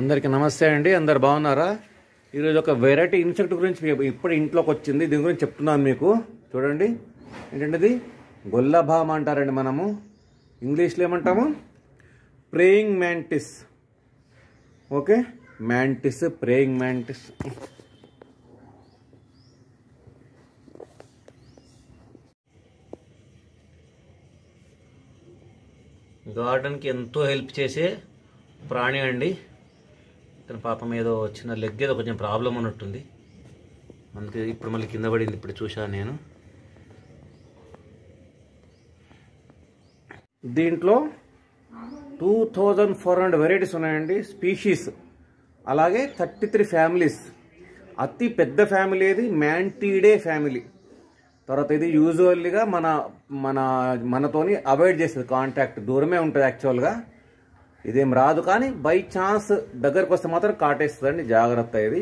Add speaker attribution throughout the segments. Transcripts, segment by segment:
Speaker 1: అందరికీ నమస్తే అండి అందరు బాగున్నారా ఈరోజు ఒక వెరైటీ ఇన్సెక్ట్ గురించి ఇప్పుడు ఇంట్లోకి వచ్చింది దీని గురించి చెప్తున్నాను మీకు చూడండి ఏంటంటే ఇది గొల్లభామ అంటారండి మనము ఇంగ్లీష్లో ఏమంటాము praying mantis okay mantis praying mantis గార్డెన్కి ఎంతో హెల్ప్ చేసే ప్రాణి అండి తన పాపం ఏదో చిన్న లెగ్ ఏదో కొంచెం ప్రాబ్లం ఉన్నట్టుంది అందుకే ఇప్పుడు మళ్ళీ కింద పడింది ఇప్పుడు చూశాను నేను దీంట్లో two thousand four hundred varieties ఉన్నాయండి స్పీషీస్ అలాగే థర్టీ త్రీ ఫ్యామిలీస్ అతి పెద్ద ఫ్యామిలీ ఇది మ్యాంటీడే ఫ్యామిలీ తర్వాత ఇది యూజువల్గా మన మన మనతోని అవాయిడ్ చేస్తుంది కాంటాక్ట్ దూరమే ఉంటుంది యాక్చువల్గా ఇదేం రాదు కానీ బై ఛాన్స్ దగ్గరకు వస్తే మాత్రం కాటేస్తుందండి జాగ్రత్త ఇది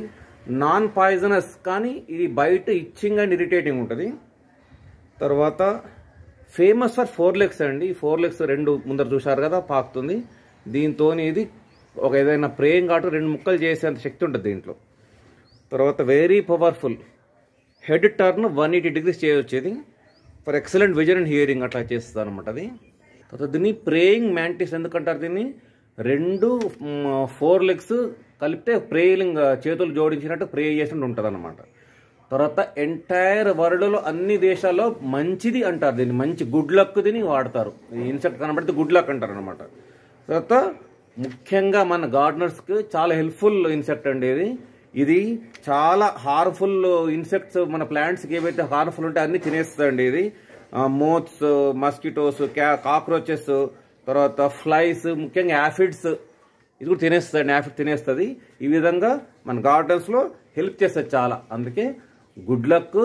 Speaker 1: నాన్ పాయిజనస్ కానీ ఇది బయట ఇచ్చింగ్ అండ్ ఇరిటేటింగ్ ఉంటుంది తర్వాత ఫేమస్ ఫర్ ఫోర్ లెగ్స్ అండి ఫోర్ లెగ్స్ రెండు ముందర చూశారు కదా పాకుతుంది దీంతో ఇది ఒక ఏదైనా ప్రేయం కాటు రెండు ముక్కలు చేసేంత శక్తి ఉంటుంది దీంట్లో తర్వాత very powerful head turn one eighty degrees చేయొచ్చేది for excellent vision and hearing అట్లా చేస్తుంది అనమాట అది తర్వాత దీన్ని ప్రేయింగ్ మ్యాంటిస్ ఎందుకంటారు దీన్ని రెండు ఫోర్ లెగ్స్ కలిపితే ప్రేయింగ్ చేతులు జోడించినట్టు ప్రే చేసినట్టు ఉంటుంది అనమాట తర్వాత ఎంటైర్ వరల్డ్లో అన్ని దేశాల్లో మంచిది అంటారు దీన్ని మంచి గుడ్ లక్ దీన్ని వాడతారు ఇన్సెక్ట్ కనబడితే గుడ్ లక్ అంటారు అనమాట తర్వాత ముఖ్యంగా మన గార్డెనర్స్కి చాలా హెల్ప్ఫుల్ ఇన్సెక్ట్ అండి ఇది ఇది చాలా హార్ఫుల్ ఇన్సెక్ట్స్ మన ప్లాంట్స్కి ఏవైతే హార్ఫుల్ ఉంటాయో అన్ని తినేస్తుంది ఇది మోత్స్ మస్కిటోస్ క్యా కాక్రోచెస్ తర్వాత ఫ్లైస్ ముఖ్యంగా యాఫిడ్స్ ఇది కూడా తినేస్తుంది యాఫిడ్ తినేస్తుంది ఈ విధంగా మన గార్డెన్స్లో హెల్ప్ చేస్తుంది చాలా అందుకే గుడ్ లక్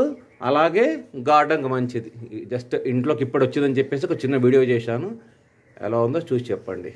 Speaker 1: అలాగే గార్డెన్కి మంచిది జస్ట్ ఇంట్లోకి ఇప్పుడు వచ్చిందని చెప్పేసి ఒక చిన్న వీడియో చేశాను ఎలా ఉందో చూసి చెప్పండి